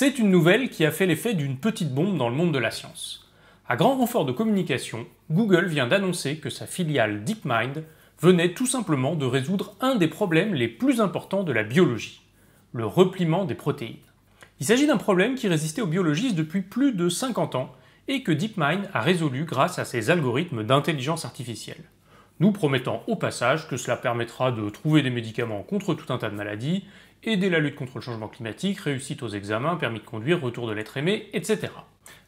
C'est une nouvelle qui a fait l'effet d'une petite bombe dans le monde de la science. À grand renfort de communication, Google vient d'annoncer que sa filiale DeepMind venait tout simplement de résoudre un des problèmes les plus importants de la biologie, le repliement des protéines. Il s'agit d'un problème qui résistait aux biologistes depuis plus de 50 ans et que DeepMind a résolu grâce à ses algorithmes d'intelligence artificielle. Nous promettons au passage que cela permettra de trouver des médicaments contre tout un tas de maladies aider la lutte contre le changement climatique, réussite aux examens, permis de conduire, retour de l'être aimé, etc.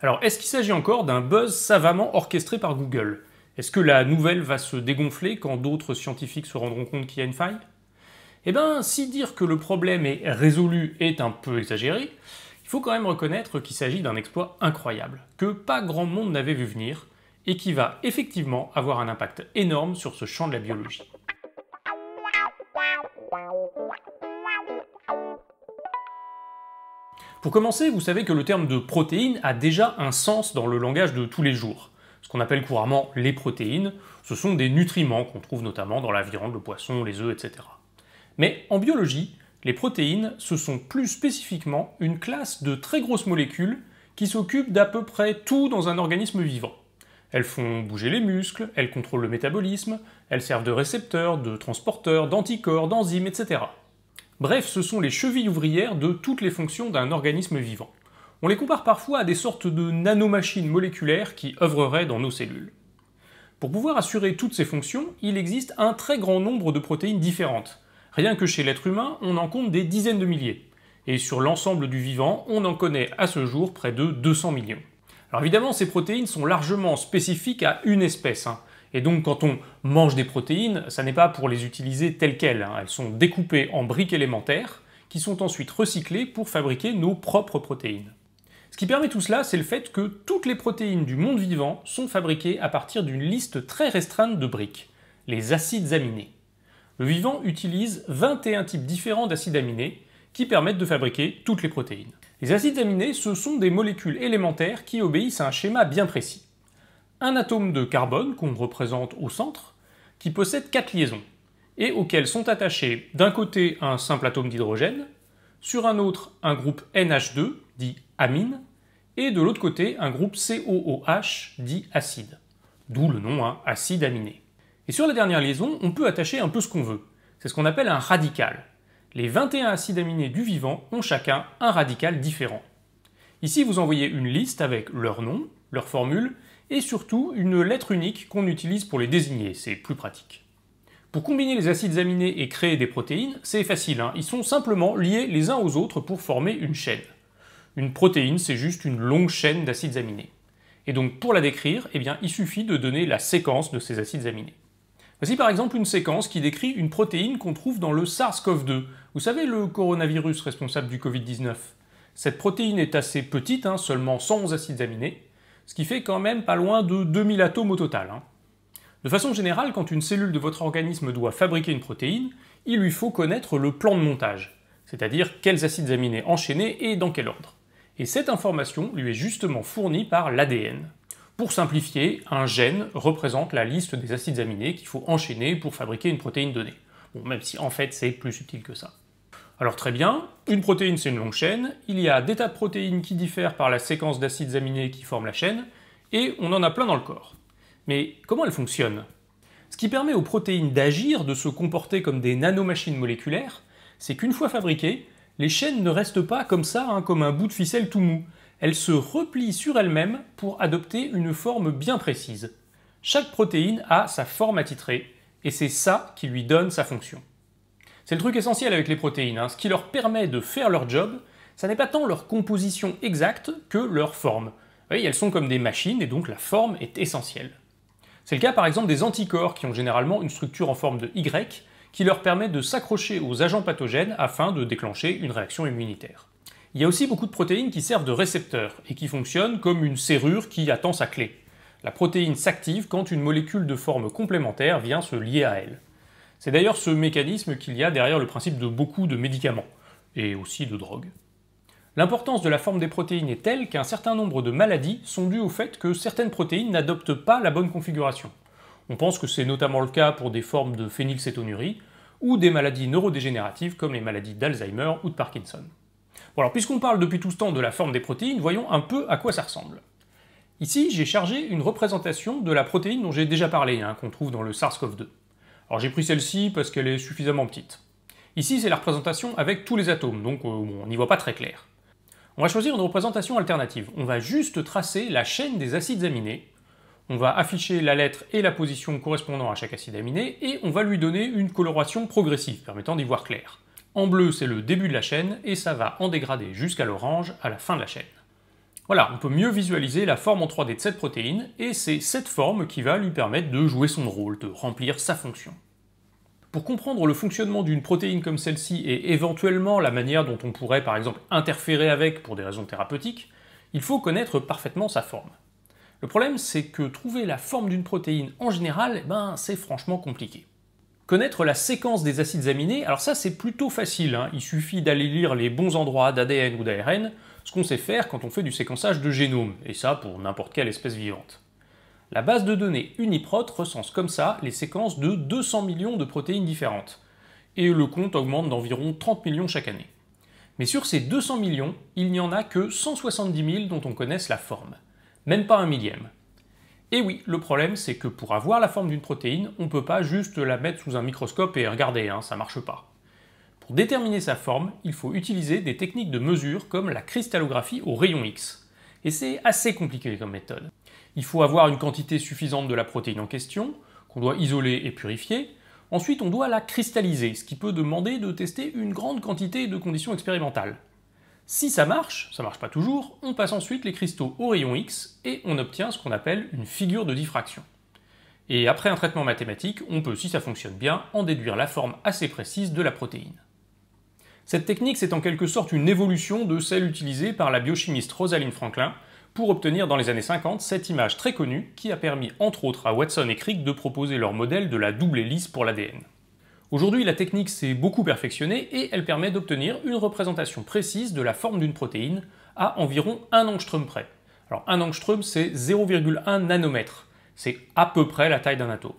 Alors, est-ce qu'il s'agit encore d'un buzz savamment orchestré par Google Est-ce que la nouvelle va se dégonfler quand d'autres scientifiques se rendront compte qu'il y a une faille Eh bien, si dire que le problème est résolu est un peu exagéré, il faut quand même reconnaître qu'il s'agit d'un exploit incroyable, que pas grand monde n'avait vu venir, et qui va effectivement avoir un impact énorme sur ce champ de la biologie. Pour commencer, vous savez que le terme de protéine a déjà un sens dans le langage de tous les jours. Ce qu'on appelle couramment les protéines, ce sont des nutriments qu'on trouve notamment dans la viande, le poisson, les œufs, etc. Mais en biologie, les protéines, ce sont plus spécifiquement une classe de très grosses molécules qui s'occupent d'à peu près tout dans un organisme vivant. Elles font bouger les muscles, elles contrôlent le métabolisme, elles servent de récepteurs, de transporteurs, d'anticorps, d'enzymes, etc. Bref, ce sont les chevilles ouvrières de toutes les fonctions d'un organisme vivant. On les compare parfois à des sortes de nanomachines moléculaires qui œuvreraient dans nos cellules. Pour pouvoir assurer toutes ces fonctions, il existe un très grand nombre de protéines différentes. Rien que chez l'être humain, on en compte des dizaines de milliers. Et sur l'ensemble du vivant, on en connaît à ce jour près de 200 millions. Alors évidemment, ces protéines sont largement spécifiques à une espèce. Hein. Et donc quand on mange des protéines, ça n'est pas pour les utiliser telles quelles. Hein. Elles sont découpées en briques élémentaires qui sont ensuite recyclées pour fabriquer nos propres protéines. Ce qui permet tout cela, c'est le fait que toutes les protéines du monde vivant sont fabriquées à partir d'une liste très restreinte de briques, les acides aminés. Le vivant utilise 21 types différents d'acides aminés qui permettent de fabriquer toutes les protéines. Les acides aminés, ce sont des molécules élémentaires qui obéissent à un schéma bien précis un atome de carbone qu'on représente au centre, qui possède quatre liaisons, et auxquelles sont attachés d'un côté un simple atome d'hydrogène, sur un autre un groupe NH2, dit amine, et de l'autre côté un groupe COOH, dit acide, d'où le nom hein, acide aminé. Et sur la dernière liaison, on peut attacher un peu ce qu'on veut. C'est ce qu'on appelle un radical. Les 21 acides aminés du vivant ont chacun un radical différent. Ici, vous envoyez une liste avec leur nom, leur formule et surtout une lettre unique qu'on utilise pour les désigner, c'est plus pratique. Pour combiner les acides aminés et créer des protéines, c'est facile, hein. ils sont simplement liés les uns aux autres pour former une chaîne. Une protéine, c'est juste une longue chaîne d'acides aminés. Et donc pour la décrire, eh bien, il suffit de donner la séquence de ces acides aminés. Voici par exemple une séquence qui décrit une protéine qu'on trouve dans le SARS-CoV-2, vous savez le coronavirus responsable du Covid-19. Cette protéine est assez petite, hein, seulement 111 acides aminés, ce qui fait quand même pas loin de 2000 atomes au total. Hein. De façon générale, quand une cellule de votre organisme doit fabriquer une protéine, il lui faut connaître le plan de montage, c'est-à-dire quels acides aminés enchaîner et dans quel ordre. Et cette information lui est justement fournie par l'ADN. Pour simplifier, un gène représente la liste des acides aminés qu'il faut enchaîner pour fabriquer une protéine donnée. Bon, même si en fait c'est plus subtil que ça. Alors très bien, une protéine c'est une longue chaîne, il y a des tas de protéines qui diffèrent par la séquence d'acides aminés qui forment la chaîne, et on en a plein dans le corps. Mais comment elles fonctionnent Ce qui permet aux protéines d'agir, de se comporter comme des nanomachines moléculaires, c'est qu'une fois fabriquées, les chaînes ne restent pas comme ça, hein, comme un bout de ficelle tout mou. Elles se replient sur elles-mêmes pour adopter une forme bien précise. Chaque protéine a sa forme attitrée, et c'est ça qui lui donne sa fonction. C'est le truc essentiel avec les protéines. Hein. Ce qui leur permet de faire leur job, ça n'est pas tant leur composition exacte que leur forme. Vous elles sont comme des machines et donc la forme est essentielle. C'est le cas par exemple des anticorps qui ont généralement une structure en forme de Y qui leur permet de s'accrocher aux agents pathogènes afin de déclencher une réaction immunitaire. Il y a aussi beaucoup de protéines qui servent de récepteurs et qui fonctionnent comme une serrure qui attend sa clé. La protéine s'active quand une molécule de forme complémentaire vient se lier à elle. C'est d'ailleurs ce mécanisme qu'il y a derrière le principe de beaucoup de médicaments, et aussi de drogues. L'importance de la forme des protéines est telle qu'un certain nombre de maladies sont dues au fait que certaines protéines n'adoptent pas la bonne configuration. On pense que c'est notamment le cas pour des formes de phénylcétonurie ou des maladies neurodégénératives comme les maladies d'Alzheimer ou de Parkinson. alors puisqu'on parle depuis tout ce temps de la forme des protéines, voyons un peu à quoi ça ressemble. Ici, j'ai chargé une représentation de la protéine dont j'ai déjà parlé, hein, qu'on trouve dans le SARS-CoV-2. Alors j'ai pris celle-ci parce qu'elle est suffisamment petite. Ici, c'est la représentation avec tous les atomes, donc euh, on n'y voit pas très clair. On va choisir une représentation alternative. On va juste tracer la chaîne des acides aminés. On va afficher la lettre et la position correspondant à chaque acide aminé et on va lui donner une coloration progressive permettant d'y voir clair. En bleu, c'est le début de la chaîne et ça va en dégrader jusqu'à l'orange à la fin de la chaîne. Voilà, on peut mieux visualiser la forme en 3D de cette protéine, et c'est cette forme qui va lui permettre de jouer son rôle, de remplir sa fonction. Pour comprendre le fonctionnement d'une protéine comme celle-ci et éventuellement la manière dont on pourrait par exemple interférer avec pour des raisons thérapeutiques, il faut connaître parfaitement sa forme. Le problème, c'est que trouver la forme d'une protéine en général, eh ben, c'est franchement compliqué. Connaître la séquence des acides aminés, alors ça c'est plutôt facile, hein. il suffit d'aller lire les bons endroits d'ADN ou d'ARN, ce qu'on sait faire quand on fait du séquençage de génome, et ça pour n'importe quelle espèce vivante. La base de données UniProt recense comme ça les séquences de 200 millions de protéines différentes, et le compte augmente d'environ 30 millions chaque année. Mais sur ces 200 millions, il n'y en a que 170 000 dont on connaisse la forme, même pas un millième. Et oui, le problème c'est que pour avoir la forme d'une protéine, on ne peut pas juste la mettre sous un microscope et regarder, hein, ça marche pas. Pour déterminer sa forme, il faut utiliser des techniques de mesure comme la cristallographie au rayon X. Et c'est assez compliqué comme méthode. Il faut avoir une quantité suffisante de la protéine en question, qu'on doit isoler et purifier. Ensuite, on doit la cristalliser, ce qui peut demander de tester une grande quantité de conditions expérimentales. Si ça marche, ça marche pas toujours, on passe ensuite les cristaux au rayon X et on obtient ce qu'on appelle une figure de diffraction. Et après un traitement mathématique, on peut, si ça fonctionne bien, en déduire la forme assez précise de la protéine. Cette technique, c'est en quelque sorte une évolution de celle utilisée par la biochimiste Rosalind Franklin pour obtenir dans les années 50 cette image très connue qui a permis entre autres à Watson et Crick de proposer leur modèle de la double hélice pour l'ADN. Aujourd'hui, la technique s'est beaucoup perfectionnée et elle permet d'obtenir une représentation précise de la forme d'une protéine à environ 1 angstrom près. Alors 1 angstrom, c'est 0,1 nanomètre. C'est à peu près la taille d'un atome.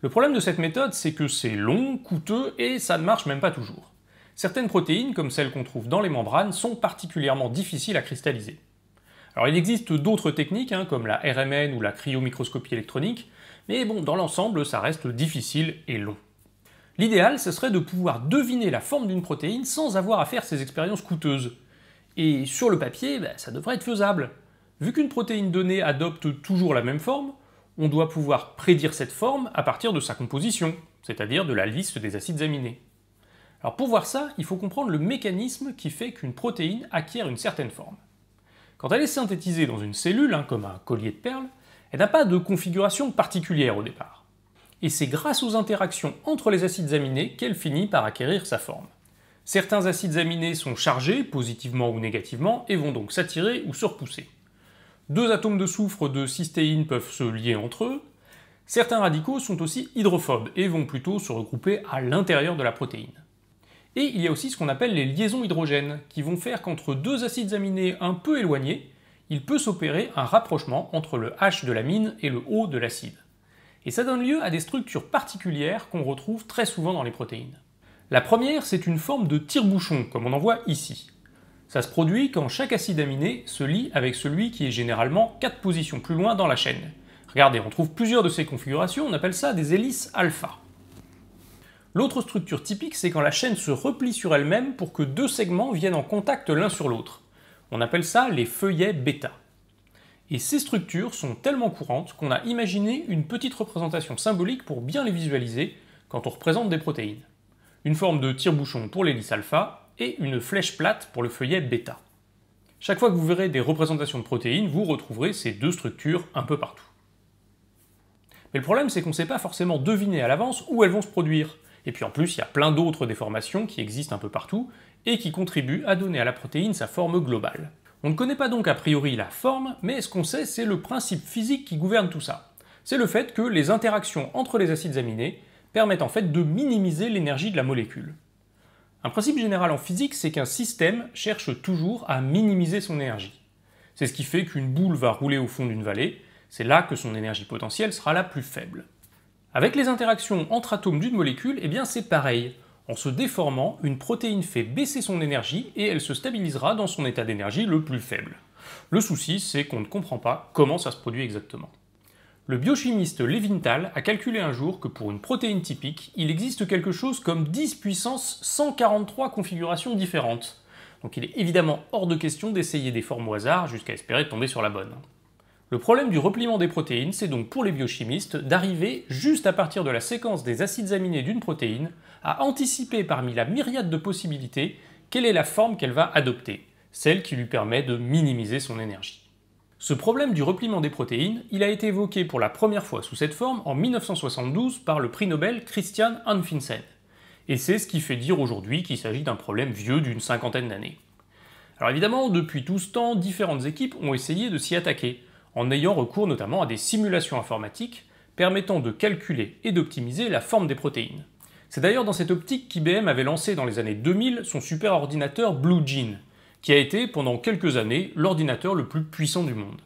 Le problème de cette méthode, c'est que c'est long, coûteux et ça ne marche même pas toujours certaines protéines, comme celles qu'on trouve dans les membranes, sont particulièrement difficiles à cristalliser. Alors il existe d'autres techniques, hein, comme la RMN ou la cryomicroscopie électronique, mais bon, dans l'ensemble, ça reste difficile et long. L'idéal, ce serait de pouvoir deviner la forme d'une protéine sans avoir à faire ces expériences coûteuses. Et sur le papier, ben, ça devrait être faisable. Vu qu'une protéine donnée adopte toujours la même forme, on doit pouvoir prédire cette forme à partir de sa composition, c'est-à-dire de la liste des acides aminés. Alors pour voir ça, il faut comprendre le mécanisme qui fait qu'une protéine acquiert une certaine forme. Quand elle est synthétisée dans une cellule, hein, comme un collier de perles, elle n'a pas de configuration particulière au départ. Et c'est grâce aux interactions entre les acides aminés qu'elle finit par acquérir sa forme. Certains acides aminés sont chargés, positivement ou négativement, et vont donc s'attirer ou se repousser. Deux atomes de soufre de cystéine peuvent se lier entre eux. Certains radicaux sont aussi hydrophobes et vont plutôt se regrouper à l'intérieur de la protéine. Et il y a aussi ce qu'on appelle les liaisons hydrogènes, qui vont faire qu'entre deux acides aminés un peu éloignés, il peut s'opérer un rapprochement entre le H de l'amine et le O de l'acide. Et ça donne lieu à des structures particulières qu'on retrouve très souvent dans les protéines. La première, c'est une forme de tire-bouchon, comme on en voit ici. Ça se produit quand chaque acide aminé se lie avec celui qui est généralement 4 positions plus loin dans la chaîne. Regardez, on trouve plusieurs de ces configurations, on appelle ça des hélices alpha. L'autre structure typique, c'est quand la chaîne se replie sur elle-même pour que deux segments viennent en contact l'un sur l'autre. On appelle ça les feuillets bêta. Et ces structures sont tellement courantes qu'on a imaginé une petite représentation symbolique pour bien les visualiser quand on représente des protéines. Une forme de tire-bouchon pour l'hélice alpha et une flèche plate pour le feuillet bêta. Chaque fois que vous verrez des représentations de protéines, vous retrouverez ces deux structures un peu partout. Mais le problème, c'est qu'on ne sait pas forcément deviner à l'avance où elles vont se produire. Et puis en plus, il y a plein d'autres déformations qui existent un peu partout et qui contribuent à donner à la protéine sa forme globale. On ne connaît pas donc a priori la forme, mais ce qu'on sait, c'est le principe physique qui gouverne tout ça. C'est le fait que les interactions entre les acides aminés permettent en fait de minimiser l'énergie de la molécule. Un principe général en physique, c'est qu'un système cherche toujours à minimiser son énergie. C'est ce qui fait qu'une boule va rouler au fond d'une vallée, c'est là que son énergie potentielle sera la plus faible. Avec les interactions entre atomes d'une molécule, eh bien c'est pareil. En se déformant, une protéine fait baisser son énergie et elle se stabilisera dans son état d'énergie le plus faible. Le souci, c'est qu'on ne comprend pas comment ça se produit exactement. Le biochimiste Levinthal a calculé un jour que pour une protéine typique, il existe quelque chose comme 10 puissance 143 configurations différentes. Donc il est évidemment hors de question d'essayer des formes au hasard jusqu'à espérer tomber sur la bonne. Le problème du repliement des protéines, c'est donc pour les biochimistes d'arriver, juste à partir de la séquence des acides aminés d'une protéine, à anticiper parmi la myriade de possibilités quelle est la forme qu'elle va adopter, celle qui lui permet de minimiser son énergie. Ce problème du repliement des protéines, il a été évoqué pour la première fois sous cette forme en 1972 par le prix Nobel Christian Anfinsen. Et c'est ce qui fait dire aujourd'hui qu'il s'agit d'un problème vieux d'une cinquantaine d'années. Alors évidemment, depuis tout ce temps, différentes équipes ont essayé de s'y attaquer, en ayant recours notamment à des simulations informatiques permettant de calculer et d'optimiser la forme des protéines. C'est d'ailleurs dans cette optique qu'IBM avait lancé dans les années 2000 son super ordinateur Blue Gene, qui a été pendant quelques années l'ordinateur le plus puissant du monde.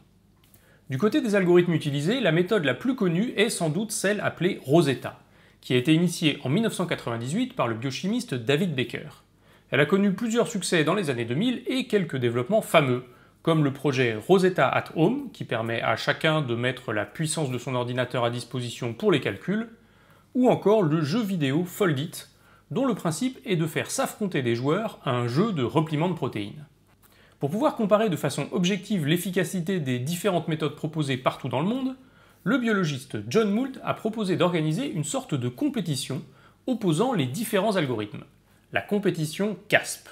Du côté des algorithmes utilisés, la méthode la plus connue est sans doute celle appelée Rosetta, qui a été initiée en 1998 par le biochimiste David Baker. Elle a connu plusieurs succès dans les années 2000 et quelques développements fameux, comme le projet Rosetta at Home, qui permet à chacun de mettre la puissance de son ordinateur à disposition pour les calculs, ou encore le jeu vidéo Foldit, dont le principe est de faire s'affronter des joueurs à un jeu de repliement de protéines. Pour pouvoir comparer de façon objective l'efficacité des différentes méthodes proposées partout dans le monde, le biologiste John Moult a proposé d'organiser une sorte de compétition opposant les différents algorithmes, la compétition CASP.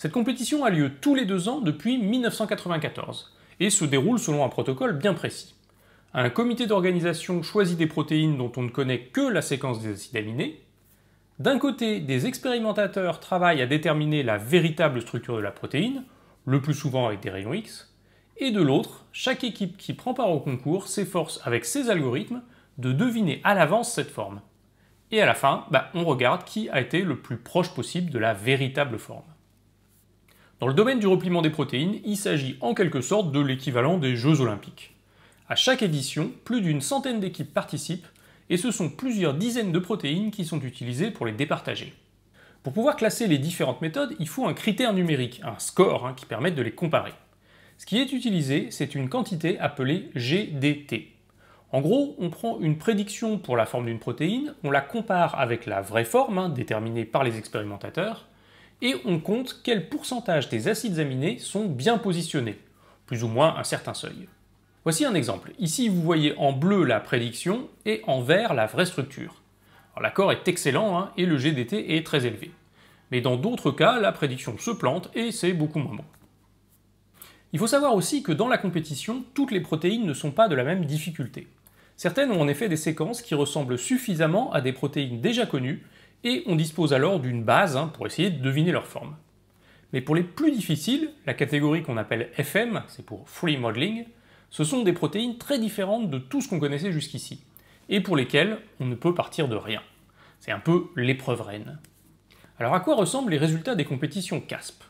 Cette compétition a lieu tous les deux ans depuis 1994 et se déroule selon un protocole bien précis. Un comité d'organisation choisit des protéines dont on ne connaît que la séquence des acides aminés. D'un côté, des expérimentateurs travaillent à déterminer la véritable structure de la protéine, le plus souvent avec des rayons X, et de l'autre, chaque équipe qui prend part au concours s'efforce avec ses algorithmes de deviner à l'avance cette forme. Et à la fin, bah, on regarde qui a été le plus proche possible de la véritable forme. Dans le domaine du repliement des protéines, il s'agit en quelque sorte de l'équivalent des Jeux olympiques. À chaque édition, plus d'une centaine d'équipes participent et ce sont plusieurs dizaines de protéines qui sont utilisées pour les départager. Pour pouvoir classer les différentes méthodes, il faut un critère numérique, un score, hein, qui permette de les comparer. Ce qui est utilisé, c'est une quantité appelée GDT. En gros, on prend une prédiction pour la forme d'une protéine, on la compare avec la vraie forme, hein, déterminée par les expérimentateurs, et on compte quel pourcentage des acides aminés sont bien positionnés, plus ou moins un certain seuil. Voici un exemple. Ici, vous voyez en bleu la prédiction et en vert la vraie structure. L'accord est excellent hein, et le GDT est très élevé. Mais dans d'autres cas, la prédiction se plante et c'est beaucoup moins bon. Il faut savoir aussi que dans la compétition, toutes les protéines ne sont pas de la même difficulté. Certaines ont en effet des séquences qui ressemblent suffisamment à des protéines déjà connues et on dispose alors d'une base hein, pour essayer de deviner leur forme. Mais pour les plus difficiles, la catégorie qu'on appelle FM, c'est pour Free Modeling, ce sont des protéines très différentes de tout ce qu'on connaissait jusqu'ici, et pour lesquelles on ne peut partir de rien. C'est un peu l'épreuve reine. Alors à quoi ressemblent les résultats des compétitions CASP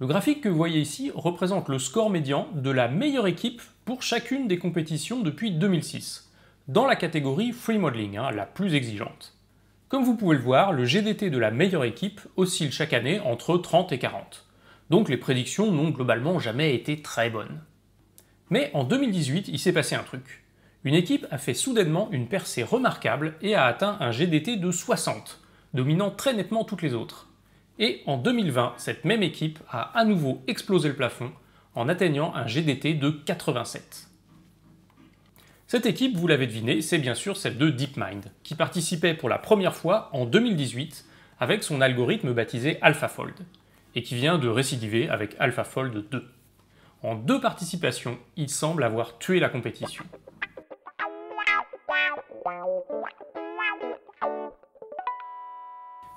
Le graphique que vous voyez ici représente le score médian de la meilleure équipe pour chacune des compétitions depuis 2006, dans la catégorie Free Modeling, hein, la plus exigeante. Comme vous pouvez le voir, le GDT de la meilleure équipe oscille chaque année entre 30 et 40. Donc les prédictions n'ont globalement jamais été très bonnes. Mais en 2018, il s'est passé un truc. Une équipe a fait soudainement une percée remarquable et a atteint un GDT de 60, dominant très nettement toutes les autres. Et en 2020, cette même équipe a à nouveau explosé le plafond en atteignant un GDT de 87. Cette équipe, vous l'avez deviné, c'est bien sûr celle de DeepMind, qui participait pour la première fois en 2018 avec son algorithme baptisé AlphaFold, et qui vient de récidiver avec AlphaFold 2. En deux participations, il semble avoir tué la compétition.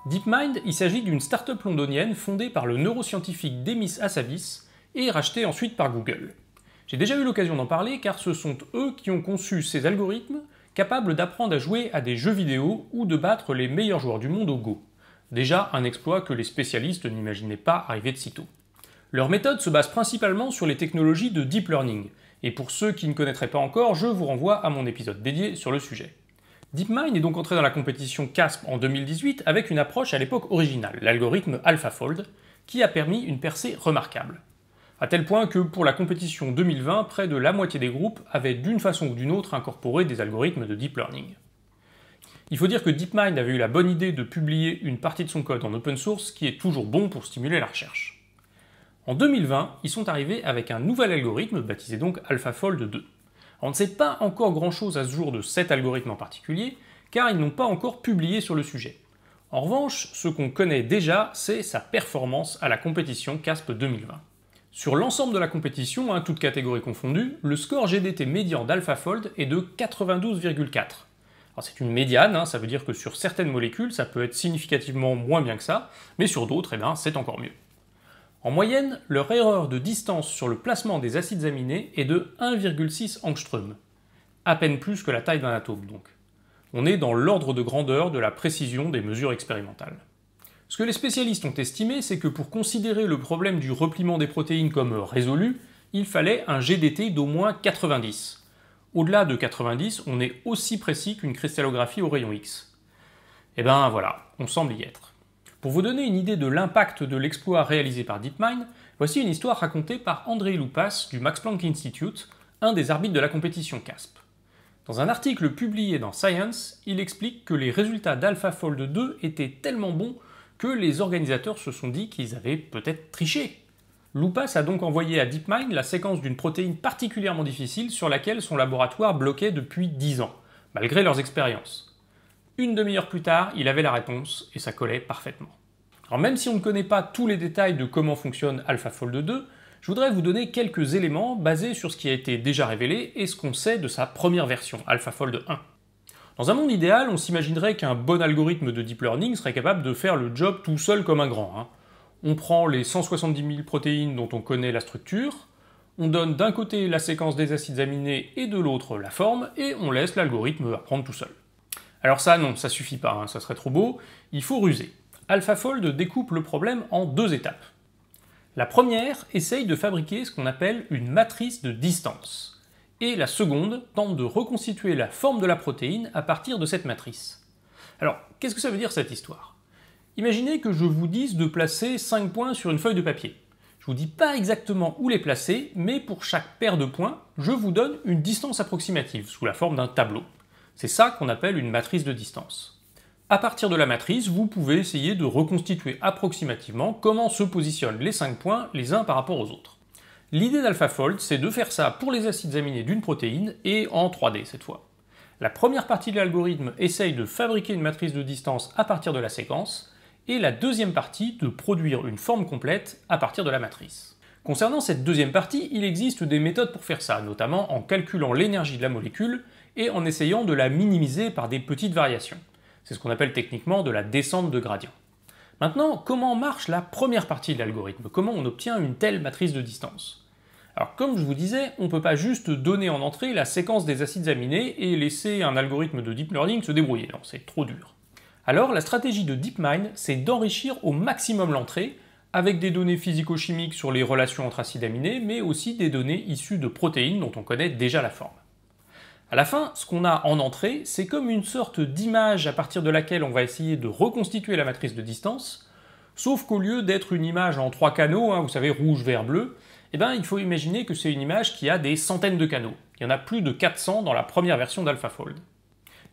DeepMind, il s'agit d'une start-up londonienne fondée par le neuroscientifique Demis Hassabis et rachetée ensuite par Google. J'ai déjà eu l'occasion d'en parler car ce sont eux qui ont conçu ces algorithmes capables d'apprendre à jouer à des jeux vidéo ou de battre les meilleurs joueurs du monde au Go. Déjà un exploit que les spécialistes n'imaginaient pas arriver de sitôt. Leur méthode se base principalement sur les technologies de deep learning, et pour ceux qui ne connaîtraient pas encore, je vous renvoie à mon épisode dédié sur le sujet. DeepMind est donc entré dans la compétition CASP en 2018 avec une approche à l'époque originale, l'algorithme AlphaFold, qui a permis une percée remarquable à tel point que pour la compétition 2020, près de la moitié des groupes avaient d'une façon ou d'une autre incorporé des algorithmes de deep learning. Il faut dire que DeepMind avait eu la bonne idée de publier une partie de son code en open source qui est toujours bon pour stimuler la recherche. En 2020, ils sont arrivés avec un nouvel algorithme baptisé donc AlphaFold 2. On ne sait pas encore grand-chose à ce jour de cet algorithme en particulier, car ils n'ont pas encore publié sur le sujet. En revanche, ce qu'on connaît déjà, c'est sa performance à la compétition CASP 2020. Sur l'ensemble de la compétition, à hein, toutes catégories confondues, le score GDT médian d'AlphaFold est de 92,4. c'est une médiane, hein, ça veut dire que sur certaines molécules, ça peut être significativement moins bien que ça, mais sur d'autres, eh ben, c'est encore mieux. En moyenne, leur erreur de distance sur le placement des acides aminés est de 1,6 Angström, à peine plus que la taille d'un atome donc. On est dans l'ordre de grandeur de la précision des mesures expérimentales. Ce que les spécialistes ont estimé, c'est que pour considérer le problème du repliement des protéines comme euh, résolu, il fallait un GDT d'au moins 90. Au-delà de 90, on est aussi précis qu'une cristallographie au rayon X. Et eh ben voilà, on semble y être. Pour vous donner une idée de l'impact de l'exploit réalisé par DeepMind, voici une histoire racontée par André Loupas du Max Planck Institute, un des arbitres de la compétition CASP. Dans un article publié dans Science, il explique que les résultats d'AlphaFold 2 étaient tellement bons que les organisateurs se sont dit qu'ils avaient peut-être triché. Lupas a donc envoyé à DeepMind la séquence d'une protéine particulièrement difficile sur laquelle son laboratoire bloquait depuis 10 ans, malgré leurs expériences. Une demi-heure plus tard, il avait la réponse et ça collait parfaitement. Alors même si on ne connaît pas tous les détails de comment fonctionne AlphaFold 2, je voudrais vous donner quelques éléments basés sur ce qui a été déjà révélé et ce qu'on sait de sa première version, AlphaFold 1. Dans un monde idéal, on s'imaginerait qu'un bon algorithme de deep learning serait capable de faire le job tout seul comme un grand. Hein. On prend les 170 000 protéines dont on connaît la structure, on donne d'un côté la séquence des acides aminés et de l'autre la forme, et on laisse l'algorithme apprendre tout seul. Alors ça, non, ça suffit pas, hein, ça serait trop beau, il faut ruser. AlphaFold découpe le problème en deux étapes. La première essaye de fabriquer ce qu'on appelle une matrice de distance et la seconde tente de reconstituer la forme de la protéine à partir de cette matrice. Alors, qu'est-ce que ça veut dire cette histoire Imaginez que je vous dise de placer 5 points sur une feuille de papier. Je vous dis pas exactement où les placer, mais pour chaque paire de points, je vous donne une distance approximative sous la forme d'un tableau. C'est ça qu'on appelle une matrice de distance. À partir de la matrice, vous pouvez essayer de reconstituer approximativement comment se positionnent les 5 points les uns par rapport aux autres. L'idée d'AlphaFold, c'est de faire ça pour les acides aminés d'une protéine et en 3D cette fois. La première partie de l'algorithme essaye de fabriquer une matrice de distance à partir de la séquence, et la deuxième partie de produire une forme complète à partir de la matrice. Concernant cette deuxième partie, il existe des méthodes pour faire ça, notamment en calculant l'énergie de la molécule et en essayant de la minimiser par des petites variations. C'est ce qu'on appelle techniquement de la descente de gradient. Maintenant, comment marche la première partie de l'algorithme Comment on obtient une telle matrice de distance alors comme je vous disais, on ne peut pas juste donner en entrée la séquence des acides aminés et laisser un algorithme de deep learning se débrouiller, non, c'est trop dur. Alors la stratégie de DeepMind, c'est d'enrichir au maximum l'entrée avec des données physico-chimiques sur les relations entre acides aminés, mais aussi des données issues de protéines dont on connaît déjà la forme. À la fin, ce qu'on a en entrée, c'est comme une sorte d'image à partir de laquelle on va essayer de reconstituer la matrice de distance, sauf qu'au lieu d'être une image en trois canaux, hein, vous savez, rouge, vert, bleu, eh ben, il faut imaginer que c'est une image qui a des centaines de canaux. Il y en a plus de 400 dans la première version d'AlphaFold.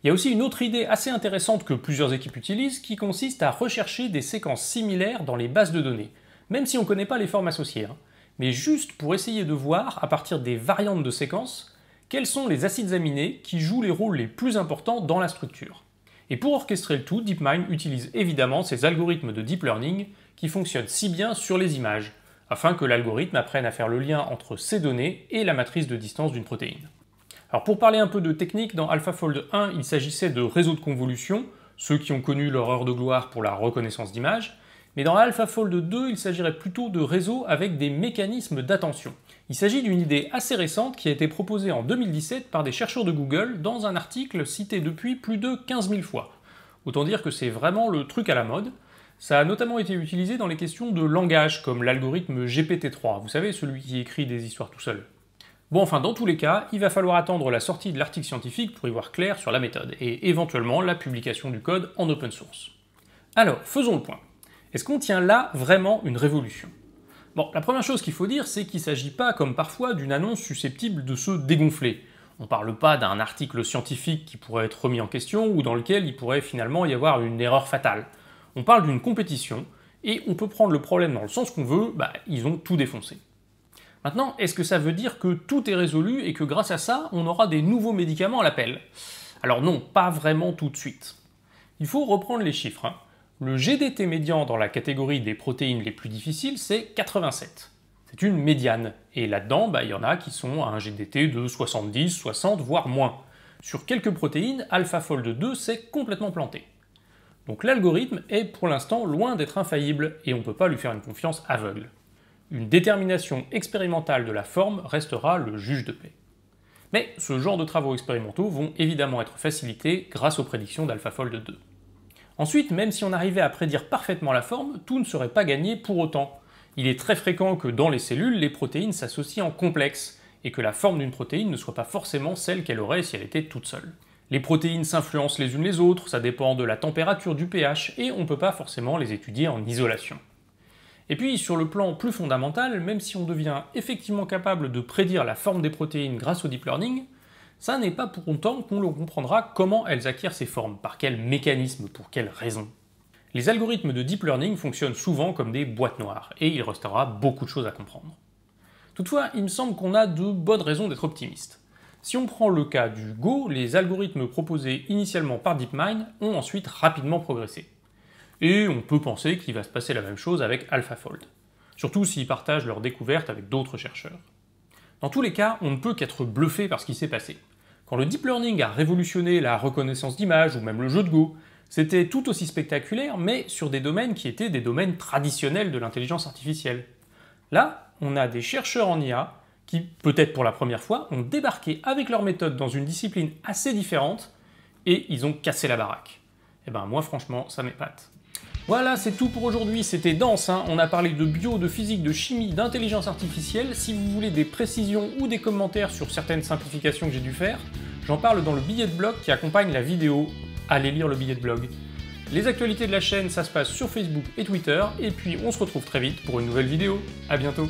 Il y a aussi une autre idée assez intéressante que plusieurs équipes utilisent qui consiste à rechercher des séquences similaires dans les bases de données, même si on ne connaît pas les formes associées, hein. mais juste pour essayer de voir, à partir des variantes de séquences, quels sont les acides aminés qui jouent les rôles les plus importants dans la structure. Et pour orchestrer le tout, DeepMind utilise évidemment ces algorithmes de deep learning qui fonctionnent si bien sur les images, afin que l'algorithme apprenne à faire le lien entre ces données et la matrice de distance d'une protéine. Alors pour parler un peu de technique, dans AlphaFold 1, il s'agissait de réseaux de convolution, ceux qui ont connu leur heure de gloire pour la reconnaissance d'images, mais dans AlphaFold 2, il s'agirait plutôt de réseaux avec des mécanismes d'attention. Il s'agit d'une idée assez récente qui a été proposée en 2017 par des chercheurs de Google dans un article cité depuis plus de 15 000 fois. Autant dire que c'est vraiment le truc à la mode. Ça a notamment été utilisé dans les questions de langage, comme l'algorithme GPT-3, vous savez, celui qui écrit des histoires tout seul. Bon, enfin, dans tous les cas, il va falloir attendre la sortie de l'article scientifique pour y voir clair sur la méthode, et éventuellement la publication du code en open source. Alors, faisons le point. Est-ce qu'on tient là vraiment une révolution Bon, la première chose qu'il faut dire, c'est qu'il ne s'agit pas, comme parfois, d'une annonce susceptible de se dégonfler. On ne parle pas d'un article scientifique qui pourrait être remis en question ou dans lequel il pourrait finalement y avoir une erreur fatale on parle d'une compétition et on peut prendre le problème dans le sens qu'on veut, bah, ils ont tout défoncé. Maintenant, est-ce que ça veut dire que tout est résolu et que grâce à ça, on aura des nouveaux médicaments à l'appel Alors non, pas vraiment tout de suite. Il faut reprendre les chiffres. Hein. Le GDT médian dans la catégorie des protéines les plus difficiles, c'est 87. C'est une médiane. Et là-dedans, bah, il y en a qui sont à un GDT de 70, 60, voire moins. Sur quelques protéines, alpha 2 s'est complètement planté. Donc l'algorithme est pour l'instant loin d'être infaillible et on ne peut pas lui faire une confiance aveugle. Une détermination expérimentale de la forme restera le juge de paix. Mais ce genre de travaux expérimentaux vont évidemment être facilités grâce aux prédictions d'AlphaFold 2. Ensuite, même si on arrivait à prédire parfaitement la forme, tout ne serait pas gagné pour autant. Il est très fréquent que dans les cellules, les protéines s'associent en complexe, et que la forme d'une protéine ne soit pas forcément celle qu'elle aurait si elle était toute seule. Les protéines s'influencent les unes les autres, ça dépend de la température, du pH, et on ne peut pas forcément les étudier en isolation. Et puis, sur le plan plus fondamental, même si on devient effectivement capable de prédire la forme des protéines grâce au deep learning, ça n'est pas pour autant qu'on le comprendra comment elles acquièrent ces formes, par quel mécanisme, pour quelles raisons. Les algorithmes de deep learning fonctionnent souvent comme des boîtes noires, et il restera beaucoup de choses à comprendre. Toutefois, il me semble qu'on a de bonnes raisons d'être optimiste. Si on prend le cas du Go, les algorithmes proposés initialement par DeepMind ont ensuite rapidement progressé. Et on peut penser qu'il va se passer la même chose avec AlphaFold, surtout s'ils partagent leurs découvertes avec d'autres chercheurs. Dans tous les cas, on ne peut qu'être bluffé par ce qui s'est passé. Quand le deep learning a révolutionné la reconnaissance d'images ou même le jeu de Go, c'était tout aussi spectaculaire, mais sur des domaines qui étaient des domaines traditionnels de l'intelligence artificielle. Là, on a des chercheurs en IA qui, peut-être pour la première fois, ont débarqué avec leur méthode dans une discipline assez différente et ils ont cassé la baraque. Et eh ben moi franchement, ça m'épate. Voilà, c'est tout pour aujourd'hui, c'était dense, hein. on a parlé de bio, de physique, de chimie, d'intelligence artificielle. Si vous voulez des précisions ou des commentaires sur certaines simplifications que j'ai dû faire, j'en parle dans le billet de blog qui accompagne la vidéo. Allez lire le billet de blog. Les actualités de la chaîne, ça se passe sur Facebook et Twitter, et puis on se retrouve très vite pour une nouvelle vidéo. A bientôt